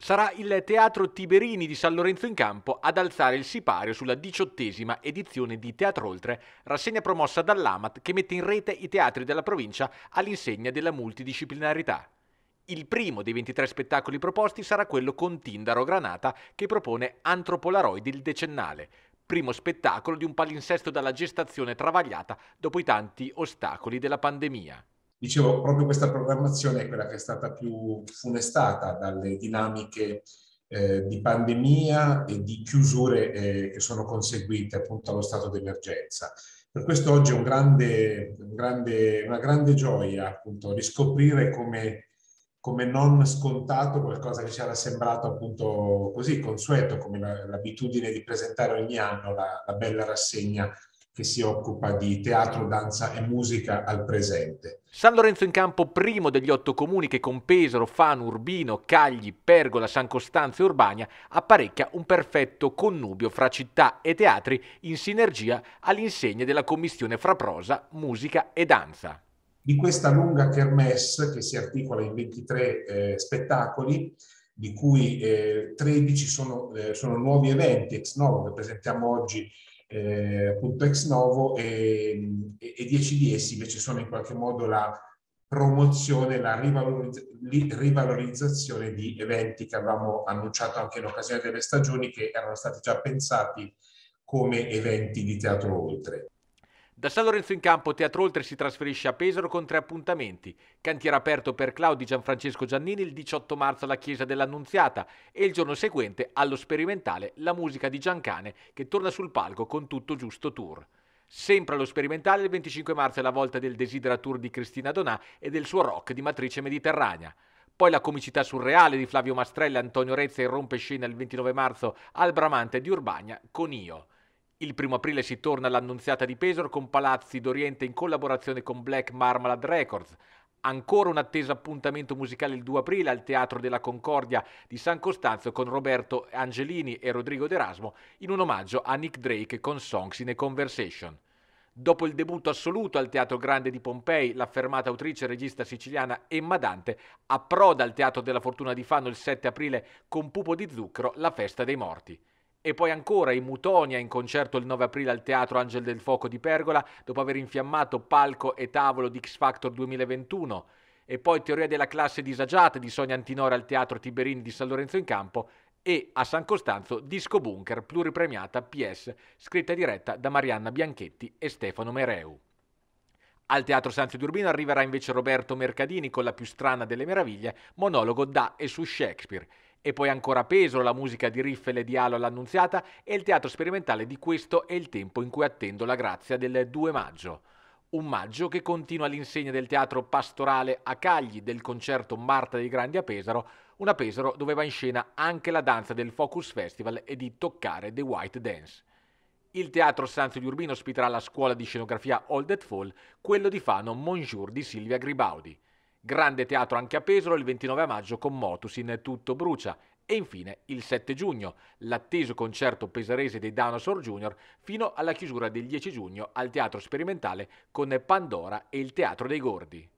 sarà il Teatro Tiberini di San Lorenzo in Campo ad alzare il sipario sulla diciottesima edizione di Teatro Oltre, rassegna promossa dall'Amat che mette in rete i teatri della provincia all'insegna della multidisciplinarità. Il primo dei 23 spettacoli proposti sarà quello con Tindaro Granata che propone Antropolaroid il decennale, primo spettacolo di un palinsesto dalla gestazione travagliata dopo i tanti ostacoli della pandemia. Dicevo, proprio questa programmazione è quella che è stata più funestata dalle dinamiche eh, di pandemia e di chiusure eh, che sono conseguite appunto allo stato d'emergenza. Per questo oggi è un grande, un grande, una grande gioia appunto riscoprire come, come, non scontato qualcosa che ci era sembrato appunto così consueto, come l'abitudine di presentare ogni anno la, la bella rassegna che si occupa di teatro, danza e musica al presente. San Lorenzo in Campo, primo degli otto comuni che con Pesaro, Fano, Urbino, Cagli, Pergola, San Costanzo e Urbania apparecchia un perfetto connubio fra città e teatri in sinergia all'insegna della commissione fra prosa, musica e danza. Di questa lunga kermesse, che si articola in 23 eh, spettacoli, di cui eh, 13 sono, eh, sono, nuovi eventi ex novo che presentiamo oggi eh, appunto ex novo e, e, e 10 di essi invece sono in qualche modo la promozione, la rivalorizz- rivalorizzazione di eventi che avevamo annunciato anche in occasione delle stagioni che erano stati già pensati come eventi di teatro oltre. Da San Lorenzo in campo Teatro Oltre si trasferisce a Pesaro con tre appuntamenti. Cantiere aperto per Claudio Gianfrancesco Giannini il 18 marzo alla Chiesa dell'Annunziata e il giorno seguente allo sperimentale La musica di Giancane che torna sul palco con tutto giusto tour. Sempre allo sperimentale il 25 marzo è la volta del Desidera Tour di Cristina Donà e del suo rock di matrice mediterranea. Poi la comicità surreale di Flavio Mastrella e Antonio Rezza irrompe scena il 29 marzo al Bramante di Urbania con Io. Il primo aprile si torna all'Annunziata di Pesor con Palazzi d'Oriente in collaborazione con Black Marmalad Records. Ancora un atteso appuntamento musicale il 2 aprile al Teatro della Concordia di San Costanzo con Roberto Angelini e Rodrigo D'Erasmo in un omaggio a Nick Drake con Songs in a Conversation. Dopo il debutto assoluto al Teatro Grande di Pompei, l'affermata autrice e regista siciliana Emma Dante approda al Teatro della Fortuna di Fano il 7 aprile con Pupo di Zucchero, la festa dei morti. E poi ancora i Mutonia in concerto il 9 aprile al Teatro Angel del Fuoco di Pergola, dopo aver infiammato palco e tavolo di X Factor 2021. E poi Teoria della classe disagiata di Sonia Antinori al Teatro Tiberini di San Lorenzo in Campo e a San Costanzo Disco Bunker pluripremiata PS, scritta e diretta da Marianna Bianchetti e Stefano Mereu. Al Teatro Sanzio di Urbino arriverà invece Roberto Mercadini con la più strana delle meraviglie, monologo da e su Shakespeare. E poi ancora Peso, la musica di Riffle e di Alo all'Annunziata e il teatro sperimentale di Questo è il tempo in cui attendo la grazia del 2 maggio. Un maggio che continua l'insegna del teatro pastorale a Cagli, del concerto Marta dei Grandi a Pesaro, una Pesaro dove va in scena anche la danza del Focus Festival e di toccare The White Dance. Il Teatro Sanzio di Urbino ospiterà la scuola di scenografia Old at Fall, quello di Fano Monjour di Silvia Gribaudi. Grande teatro anche a Pesaro il 29 maggio con Motus in Tutto Brucia e infine il 7 giugno, l'atteso concerto pesarese dei Dinosaur Junior fino alla chiusura del 10 giugno al Teatro Sperimentale con Pandora e il Teatro dei Gordi.